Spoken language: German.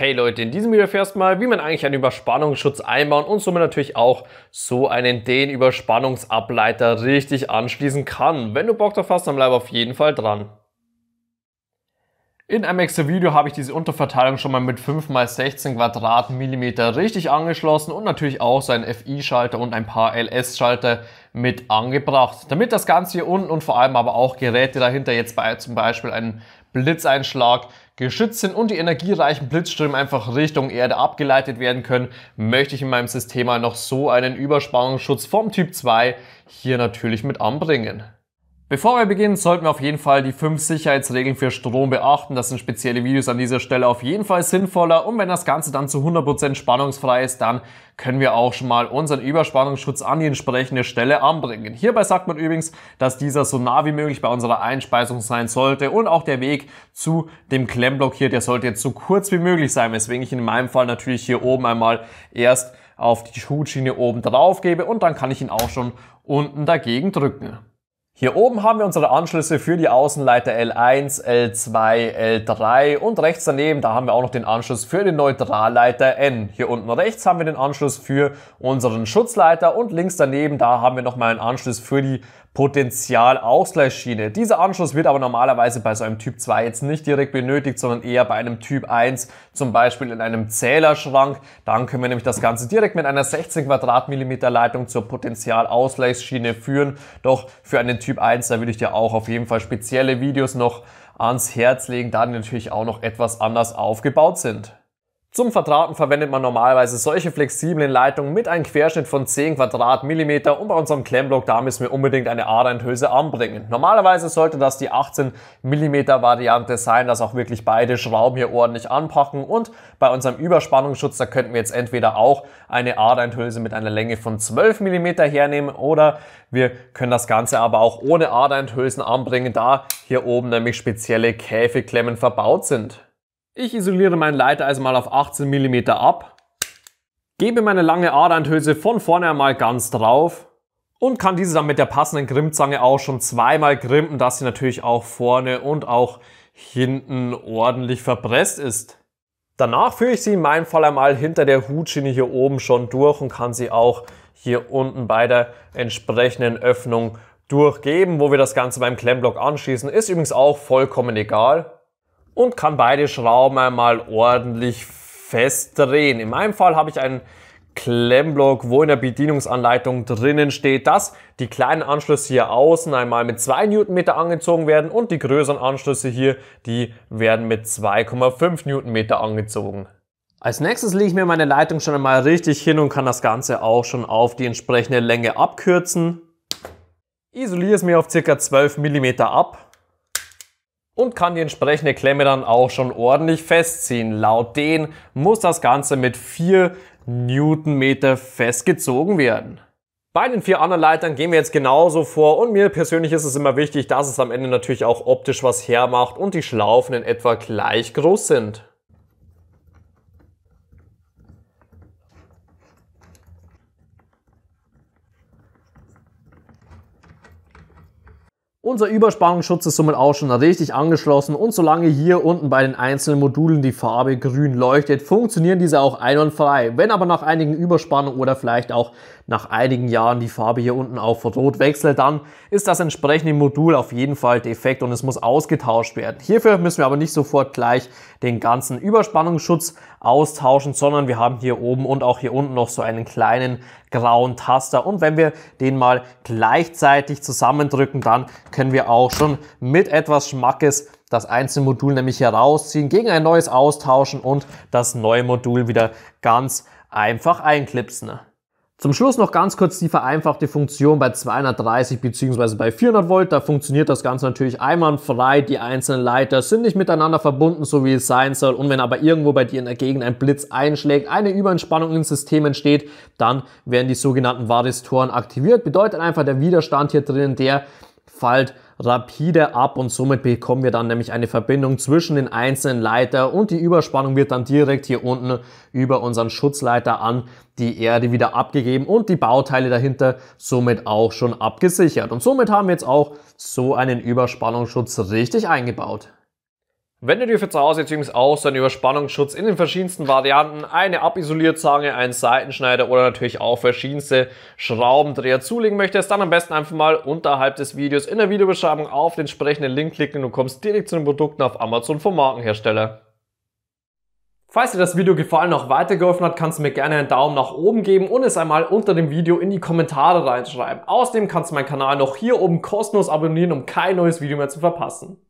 Hey Leute, in diesem Video erfährst du mal, wie man eigentlich einen Überspannungsschutz einbauen und somit natürlich auch so einen Dehnüberspannungsableiter richtig anschließen kann. Wenn du Bock drauf hast, dann bleib auf jeden Fall dran. In einem extra Video habe ich diese Unterverteilung schon mal mit 5x16 Quadratmillimeter richtig angeschlossen und natürlich auch so einen FI-Schalter und ein paar LS-Schalter mit angebracht. Damit das Ganze hier unten und vor allem aber auch Geräte dahinter, jetzt bei zum Beispiel einen Blitzeinschlag, geschützt sind und die energiereichen Blitzströme einfach Richtung Erde abgeleitet werden können, möchte ich in meinem System mal noch so einen Überspannungsschutz vom Typ 2 hier natürlich mit anbringen. Bevor wir beginnen, sollten wir auf jeden Fall die fünf Sicherheitsregeln für Strom beachten. Das sind spezielle Videos an dieser Stelle auf jeden Fall sinnvoller. Und wenn das Ganze dann zu 100% spannungsfrei ist, dann können wir auch schon mal unseren Überspannungsschutz an die entsprechende Stelle anbringen. Hierbei sagt man übrigens, dass dieser so nah wie möglich bei unserer Einspeisung sein sollte und auch der Weg zu dem Klemmblock hier, der sollte jetzt so kurz wie möglich sein, weswegen ich in meinem Fall natürlich hier oben einmal erst auf die Schuhschiene oben drauf gebe und dann kann ich ihn auch schon unten dagegen drücken. Hier oben haben wir unsere Anschlüsse für die Außenleiter L1, L2, L3 und rechts daneben, da haben wir auch noch den Anschluss für den Neutralleiter N. Hier unten rechts haben wir den Anschluss für unseren Schutzleiter und links daneben, da haben wir nochmal einen Anschluss für die Potentialausgleichsschiene. Dieser Anschluss wird aber normalerweise bei so einem Typ 2 jetzt nicht direkt benötigt, sondern eher bei einem Typ 1, zum Beispiel in einem Zählerschrank. Dann können wir nämlich das Ganze direkt mit einer 16 Quadratmillimeter Leitung zur Potentialausgleichsschiene führen. Doch für einen Typ Typ 1, da würde ich dir auch auf jeden Fall spezielle Videos noch ans Herz legen, da die natürlich auch noch etwas anders aufgebaut sind. Zum Vertrauten verwendet man normalerweise solche flexiblen Leitungen mit einem Querschnitt von 10 Quadratmillimeter und bei unserem Klemmblock da müssen wir unbedingt eine a anbringen. Normalerweise sollte das die 18 Millimeter Variante sein, dass auch wirklich beide Schrauben hier ordentlich anpacken und bei unserem Überspannungsschutz, da könnten wir jetzt entweder auch eine a mit einer Länge von 12 Millimeter hernehmen oder wir können das Ganze aber auch ohne a anbringen, da hier oben nämlich spezielle Käfigklemmen verbaut sind. Ich isoliere meinen Leiter also mal auf 18 mm ab, gebe meine lange Adernhülse von vorne einmal ganz drauf und kann diese dann mit der passenden Grimmzange auch schon zweimal grimpen, dass sie natürlich auch vorne und auch hinten ordentlich verpresst ist. Danach führe ich sie in meinem Fall einmal hinter der Hutschiene hier oben schon durch und kann sie auch hier unten bei der entsprechenden Öffnung durchgeben. Wo wir das Ganze beim Klemmblock anschließen, ist übrigens auch vollkommen egal und kann beide Schrauben einmal ordentlich festdrehen. In meinem Fall habe ich einen Klemmblock, wo in der Bedienungsanleitung drinnen steht, dass die kleinen Anschlüsse hier außen einmal mit 2 Newtonmeter angezogen werden und die größeren Anschlüsse hier, die werden mit 2,5 Newtonmeter angezogen. Als nächstes lege ich mir meine Leitung schon einmal richtig hin und kann das Ganze auch schon auf die entsprechende Länge abkürzen. Isoliere es mir auf ca. 12 mm ab und kann die entsprechende Klemme dann auch schon ordentlich festziehen. Laut denen muss das Ganze mit 4 Newtonmeter festgezogen werden. Bei den vier anderen Leitern gehen wir jetzt genauso vor und mir persönlich ist es immer wichtig, dass es am Ende natürlich auch optisch was hermacht und die Schlaufen in etwa gleich groß sind. Unser Überspannungsschutz ist somit auch schon richtig angeschlossen und solange hier unten bei den einzelnen Modulen die Farbe grün leuchtet, funktionieren diese auch einwandfrei. Wenn aber nach einigen Überspannungen oder vielleicht auch nach einigen Jahren die Farbe hier unten auf Rot wechselt, dann ist das entsprechende Modul auf jeden Fall defekt und es muss ausgetauscht werden. Hierfür müssen wir aber nicht sofort gleich den ganzen Überspannungsschutz austauschen, sondern wir haben hier oben und auch hier unten noch so einen kleinen grauen Taster. Und wenn wir den mal gleichzeitig zusammendrücken, dann können wir auch schon mit etwas Schmackes das einzelne Modul nämlich herausziehen, gegen ein neues austauschen und das neue Modul wieder ganz einfach einklipsen. Zum Schluss noch ganz kurz die vereinfachte Funktion bei 230 bzw. bei 400 Volt. Da funktioniert das Ganze natürlich einwandfrei. Die einzelnen Leiter sind nicht miteinander verbunden, so wie es sein soll. Und wenn aber irgendwo bei dir in der Gegend ein Blitz einschlägt, eine Überentspannung ins System entsteht, dann werden die sogenannten Varistoren aktiviert. Bedeutet einfach, der Widerstand hier drinnen, der fällt rapide ab und somit bekommen wir dann nämlich eine Verbindung zwischen den einzelnen Leiter und die Überspannung wird dann direkt hier unten über unseren Schutzleiter an die Erde wieder abgegeben und die Bauteile dahinter somit auch schon abgesichert. Und somit haben wir jetzt auch so einen Überspannungsschutz richtig eingebaut. Wenn du dir für zu Hause jetzt übrigens auch so einen Überspannungsschutz in den verschiedensten Varianten, eine Abisolierzange, einen Seitenschneider oder natürlich auch verschiedenste Schraubendreher zulegen möchtest, dann am besten einfach mal unterhalb des Videos in der Videobeschreibung auf den entsprechenden Link klicken und du kommst direkt zu den Produkten auf Amazon vom Markenhersteller. Falls dir das Video gefallen und auch weitergeholfen hat, kannst du mir gerne einen Daumen nach oben geben und es einmal unter dem Video in die Kommentare reinschreiben. Außerdem kannst du meinen Kanal noch hier oben kostenlos abonnieren, um kein neues Video mehr zu verpassen.